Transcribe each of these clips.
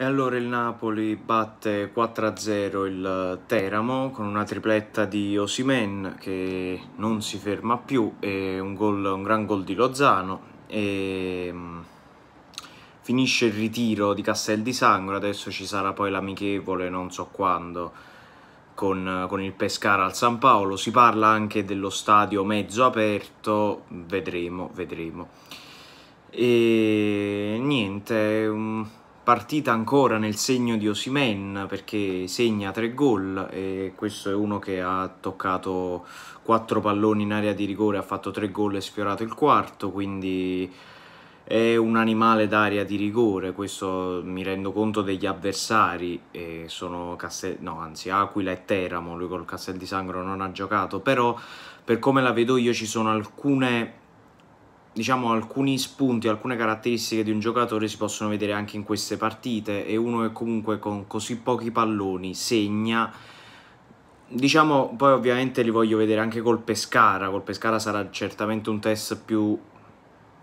E allora il Napoli batte 4-0 il Teramo con una tripletta di Osimen che non si ferma più e un, gol, un gran gol di Lozano e mm, finisce il ritiro di Castel di Sangro, adesso ci sarà poi l'amichevole non so quando con, con il Pescara al San Paolo, si parla anche dello stadio mezzo aperto, vedremo, vedremo. E niente, partita ancora nel segno di Osimen perché segna tre gol e questo è uno che ha toccato quattro palloni in area di rigore, ha fatto tre gol e sfiorato il quarto, quindi è un animale d'aria di rigore, questo mi rendo conto degli avversari, eh, sono Castel... no, anzi Aquila e Teramo, lui col Castel di Sangro non ha giocato, però per come la vedo io ci sono alcune diciamo, alcuni spunti, alcune caratteristiche di un giocatore si possono vedere anche in queste partite e uno che comunque con così pochi palloni segna diciamo poi ovviamente li voglio vedere anche col Pescara col Pescara sarà certamente un test più,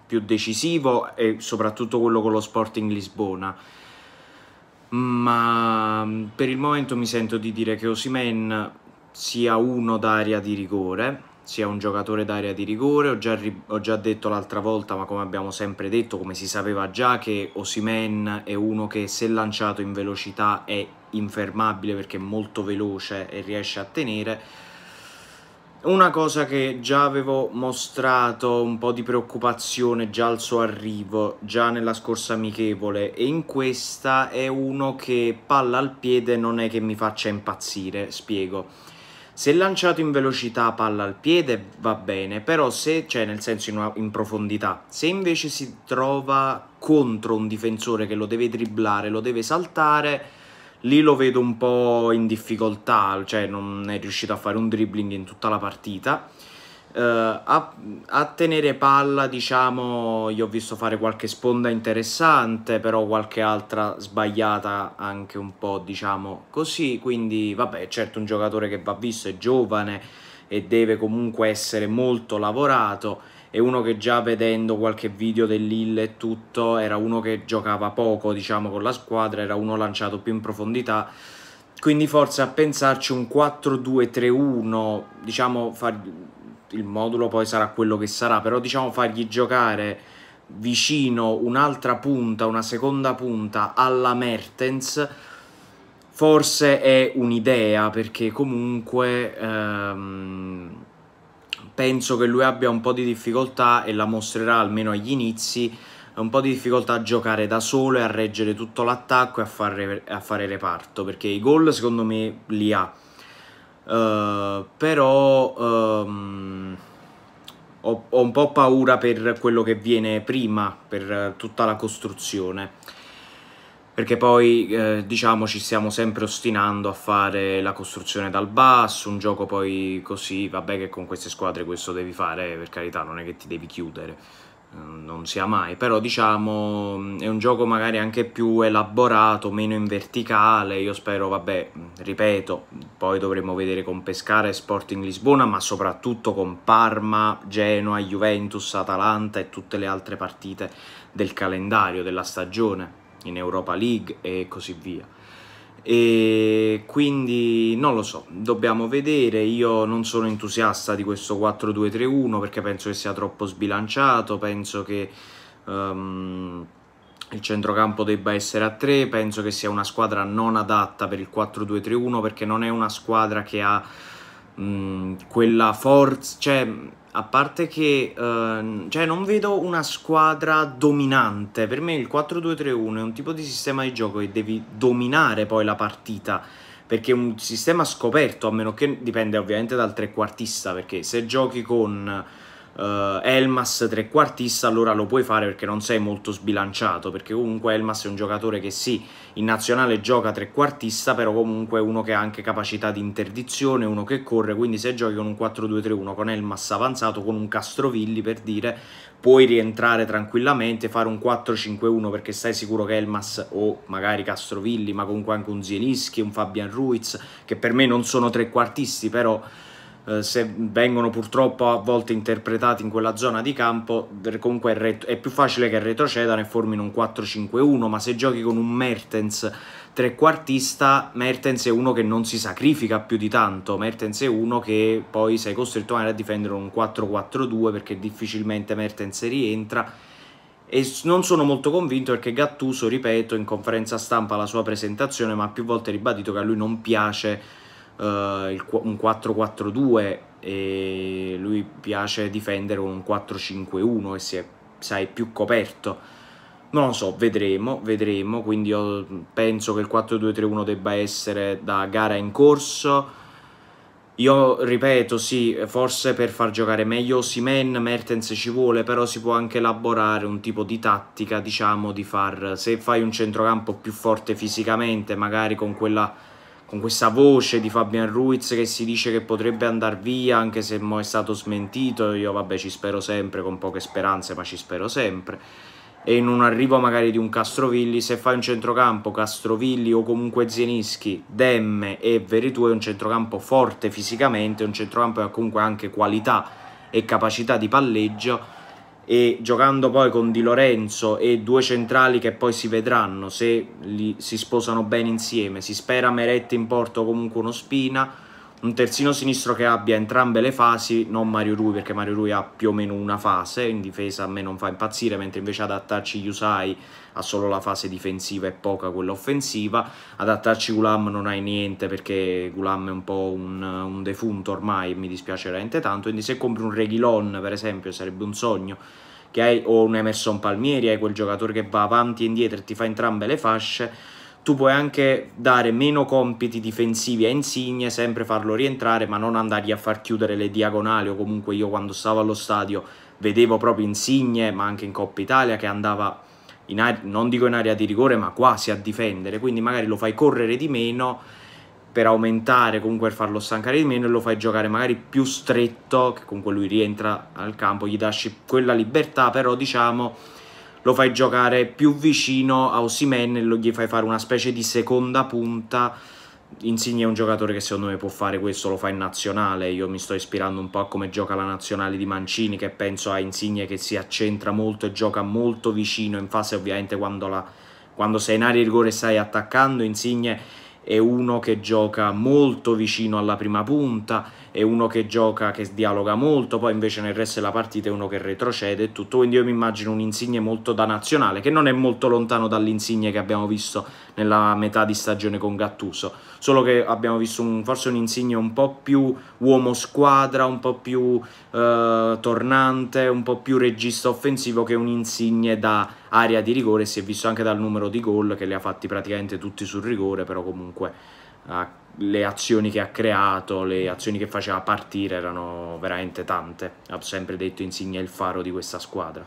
più decisivo e soprattutto quello con lo Sporting Lisbona ma mm, per il momento mi sento di dire che Osimen sia uno d'aria di rigore sia un giocatore d'area di rigore, ho già, ho già detto l'altra volta, ma come abbiamo sempre detto, come si sapeva già, che Osimen è uno che se lanciato in velocità è infermabile perché è molto veloce e riesce a tenere. Una cosa che già avevo mostrato un po' di preoccupazione già al suo arrivo, già nella scorsa amichevole, e in questa è uno che palla al piede non è che mi faccia impazzire, spiego. Se lanciato in velocità palla al piede va bene, però se, cioè nel senso in, una, in profondità, se invece si trova contro un difensore che lo deve dribblare, lo deve saltare, lì lo vedo un po' in difficoltà, cioè non è riuscito a fare un dribbling in tutta la partita. Uh, a, a, tenere palla, diciamo, gli ho visto fare qualche sponda interessante, però qualche altra sbagliata anche un po', diciamo così. Quindi, vabbè, certo, un giocatore che va visto, è giovane e deve comunque essere molto lavorato. È uno che già vedendo qualche video dell'Ille e tutto, era uno che giocava poco, diciamo, con la squadra, era uno lanciato più in profondità quindi forse a pensarci un 4-2-3-1 diciamo far, il modulo poi sarà quello che sarà, però diciamo fargli giocare vicino un'altra punta, una seconda punta alla Mertens, forse è un'idea perché comunque ehm, penso che lui abbia un po' di difficoltà e la mostrerà almeno agli inizi un po' di difficoltà a giocare da solo e a reggere tutto l'attacco e a fare, a fare reparto perché i gol secondo me li ha eh, però um, ho, ho, un po' paura per quello che viene prima, per tutta la costruzione. Perché poi, eh, diciamo, ci stiamo sempre ostinando a fare la costruzione dal basso, un gioco poi così, vabbè che con queste squadre questo devi fare, per carità, non è che ti devi chiudere. Eh, non sia mai, però diciamo mm, è un gioco magari anche più elaborato, meno in verticale, io spero, vabbè, mm, ripeto, poi dovremo vedere con Pescara e Sporting Lisbona, ma soprattutto con Parma, Genoa, Juventus, Atalanta e tutte le altre partite del calendario, della stagione, in Europa League e così via e quindi non lo so, dobbiamo vedere, io non sono entusiasta di questo 4-2-3-1 perché penso che sia troppo sbilanciato, penso che um, il centrocampo debba essere a 3, penso che sia una squadra non adatta per il 4-2-3-1 perché non è una squadra che ha um, quella forza, cioè a parte che uh, cioè non vedo una squadra dominante. Per me il 4-2-3-1 è un tipo di sistema di gioco che devi dominare poi la partita. Perché è un sistema scoperto, a meno che dipende ovviamente dal trequartista, perché se giochi con uh, Elmas trequartista, allora lo puoi fare perché non sei molto sbilanciato, perché comunque Elmas è un giocatore che sì, in nazionale gioca trequartista, però comunque è uno che ha anche capacità di interdizione, uno che corre, quindi se giochi con un 4-2-3-1, con Elmas avanzato, con un Castrovilli per dire, puoi rientrare tranquillamente, fare un 4-5-1 perché stai sicuro che Elmas o magari Castrovilli, ma comunque anche un Zielinski, un Fabian Ruiz, che per me non sono trequartisti, però... Eh, se vengono purtroppo a volte interpretati in quella zona di campo, comunque è più facile che retrocedano e formino un 4-5-1, ma se giochi con un Mertens trequartista, Mertens è uno che non si sacrifica più di tanto, Mertens è uno che poi sei costretto magari a difendere un 4-4-2 perché difficilmente Mertens rientra e non sono molto convinto perché Gattuso, ripeto, in conferenza stampa la sua presentazione, ma ha più volte ribadito che a lui non piace eh, un 4-4-2 e lui piace difendere con un 4-5-1 e si è sai, più coperto. Non lo so, vedremo, vedremo, quindi io penso che il 4-2-3-1 debba essere da gara in corso. Io ripeto, sì, forse per far giocare meglio Simen, Mertens ci vuole, però si può anche elaborare un tipo di tattica, diciamo, di far... Se fai un centrocampo più forte fisicamente, magari con quella con questa voce di Fabian Ruiz che si dice che potrebbe andare via anche se mo è stato smentito, io vabbè ci spero sempre con poche speranze ma ci spero sempre e in un arrivo magari di un Castrovilli, se fai un centrocampo Castrovilli o comunque Zienischi, Demme e Veritù è un centrocampo forte fisicamente, un centrocampo che ha comunque anche qualità e capacità di palleggio e giocando poi con Di Lorenzo e due centrali che poi si vedranno se li, si sposano bene insieme, si spera Meretti in porto comunque uno Spina, un terzino sinistro che abbia entrambe le fasi, non Mario Rui perché Mario Rui ha più o meno una fase, in difesa a me non fa impazzire, mentre invece adattarci Yusai ha solo la fase difensiva e poca quella offensiva, adattarci Gulam non hai niente perché Gulam è un po' un, un defunto ormai, mi dispiace veramente tanto, quindi se compri un Reghilon per esempio sarebbe un sogno, che hai, o un Emerson Palmieri, hai quel giocatore che va avanti e indietro e ti fa entrambe le fasce, tu puoi anche dare meno compiti difensivi a Insigne, sempre farlo rientrare, ma non andargli a far chiudere le diagonali o comunque io quando stavo allo stadio vedevo proprio Insigne, ma anche in Coppa Italia che andava non dico in area di rigore, ma quasi a difendere, quindi magari lo fai correre di meno per aumentare, comunque farlo stancare di meno e lo fai giocare magari più stretto, che comunque lui rientra al campo, gli dasci quella libertà, però diciamo lo fai giocare più vicino a Osimen e lo gli fai fare una specie di seconda punta. Insigne è un giocatore che secondo me può fare questo, lo fa in nazionale. Io mi sto ispirando un po' a come gioca la nazionale di Mancini, che penso a Insigne che si accentra molto e gioca molto vicino in fase, ovviamente quando, la, quando sei in area di rigore e stai attaccando. Insigne è uno che gioca molto vicino alla prima punta, è uno che gioca, che dialoga molto, poi invece nel resto della partita è uno che retrocede e tutto, quindi io mi immagino un Insigne molto da nazionale, che non è molto lontano dall'Insigne che abbiamo visto nella metà di stagione con Gattuso. Solo che abbiamo visto un, forse un Insigne un po' più uomo squadra, un po' più eh, tornante, un po' più regista offensivo che un Insigne da area di rigore. Si è visto anche dal numero di gol che li ha fatti praticamente tutti sul rigore, però comunque... Eh, le azioni che ha creato, le azioni che faceva partire erano veramente tante. Ha sempre detto Insigne è il faro di questa squadra.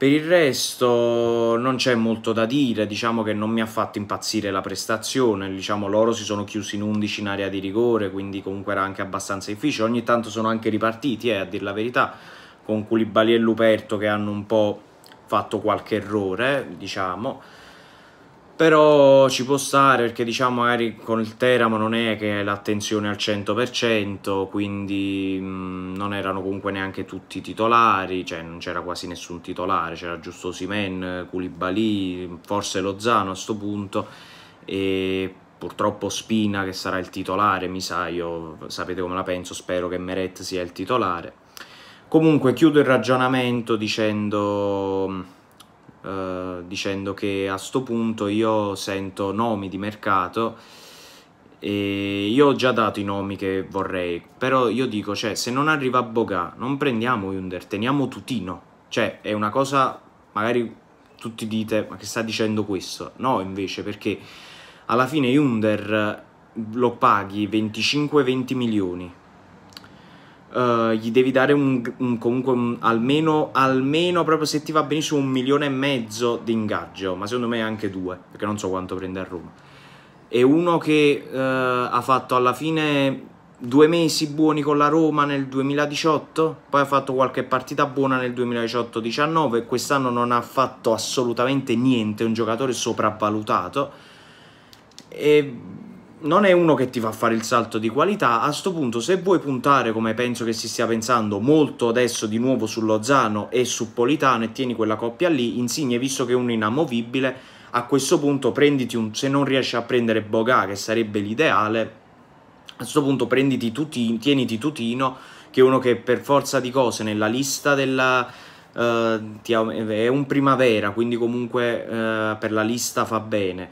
Per il resto non c'è molto da dire, diciamo che non mi ha fatto impazzire la prestazione, diciamo loro si sono chiusi in 11 in area di rigore, quindi comunque era anche abbastanza difficile, ogni tanto sono anche ripartiti, eh, a dire la verità, con Culibali e Luperto che hanno un po' fatto qualche errore, diciamo, però ci può stare perché diciamo magari con il Teramo non è che l'attenzione al 100% quindi mh, non erano comunque neanche tutti i titolari cioè non c'era quasi nessun titolare c'era giusto Simen, Koulibaly forse Lozano a sto punto e purtroppo Spina che sarà il titolare mi sa io sapete come la penso spero che Meret sia il titolare comunque chiudo il ragionamento dicendo eh, dicendo che a sto punto io sento nomi di mercato e io ho già dato i nomi che vorrei, però io dico, cioè, se non arriva Boga, non prendiamo Under, teniamo Tutino. Cioè, è una cosa, magari tutti dite, ma che sta dicendo questo? No, invece, perché alla fine Under lo paghi 25-20 milioni, Uh, gli devi dare un, un, comunque un, almeno, almeno proprio se ti va benissimo un milione e mezzo di ingaggio, ma secondo me anche due, perché non so quanto prende a Roma. E uno che uh, ha fatto alla fine due mesi buoni con la Roma nel 2018, poi ha fatto qualche partita buona nel 2018-19 e quest'anno non ha fatto assolutamente niente, un giocatore sopravvalutato. E non è uno che ti fa fare il salto di qualità. A sto punto, se vuoi puntare, come penso che si stia pensando, molto adesso di nuovo su Lozano e su Politano e tieni quella coppia lì, Insigne, visto che è uno inamovibile, a questo punto prenditi un... se non riesci a prendere Boga, che sarebbe l'ideale, a questo punto prenditi tuti, tieniti Tutino, che è uno che per forza di cose nella lista della... Uh, è un primavera, quindi comunque uh, per la lista fa bene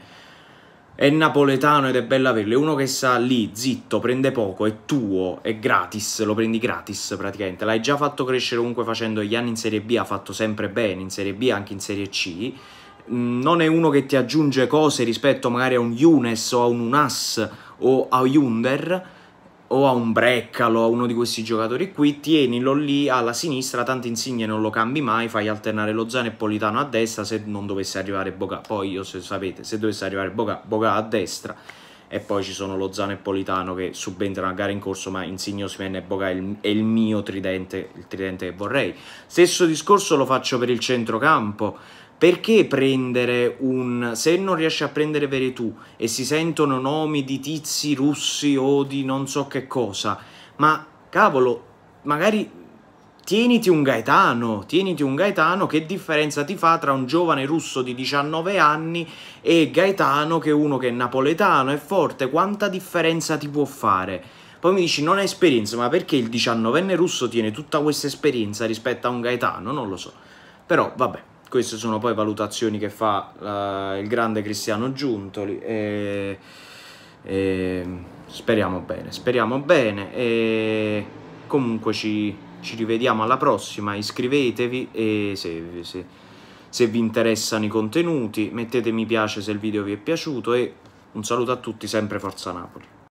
è napoletano ed è bello averlo. È uno che sta lì, zitto, prende poco, è tuo, è gratis, lo prendi gratis praticamente. L'hai già fatto crescere comunque facendo gli anni in Serie B, ha fatto sempre bene in Serie B, anche in Serie C. Mm, non è uno che ti aggiunge cose rispetto magari a un Younes o a un Unas o a Yunder o a un Breccalo, a uno di questi giocatori qui, tienilo lì alla sinistra, tanto Insigne non lo cambi mai, fai alternare Lozano e Politano a destra se non dovesse arrivare Boga, poi io se sapete, se dovesse arrivare Boga, Boga a destra e poi ci sono Lozano e Politano che subentrano a gara in corso, ma Insigne, Osimhen e Boga è il, è il mio tridente, il tridente che vorrei. Stesso discorso lo faccio per il centrocampo, perché prendere un... se non riesci a prendere veri tu e si sentono nomi di tizi russi o di non so che cosa, ma cavolo, magari tieniti un Gaetano, tieniti un Gaetano, che differenza ti fa tra un giovane russo di 19 anni e Gaetano che è uno che è napoletano, è forte, quanta differenza ti può fare? Poi mi dici non hai esperienza, ma perché il 19enne russo tiene tutta questa esperienza rispetto a un Gaetano? Non lo so. Però vabbè queste sono poi valutazioni che fa uh, il grande Cristiano Giuntoli e, e, speriamo bene, speriamo bene e comunque ci, ci rivediamo alla prossima, iscrivetevi e se, se, se vi interessano i contenuti mettete mi piace se il video vi è piaciuto e un saluto a tutti, sempre Forza Napoli.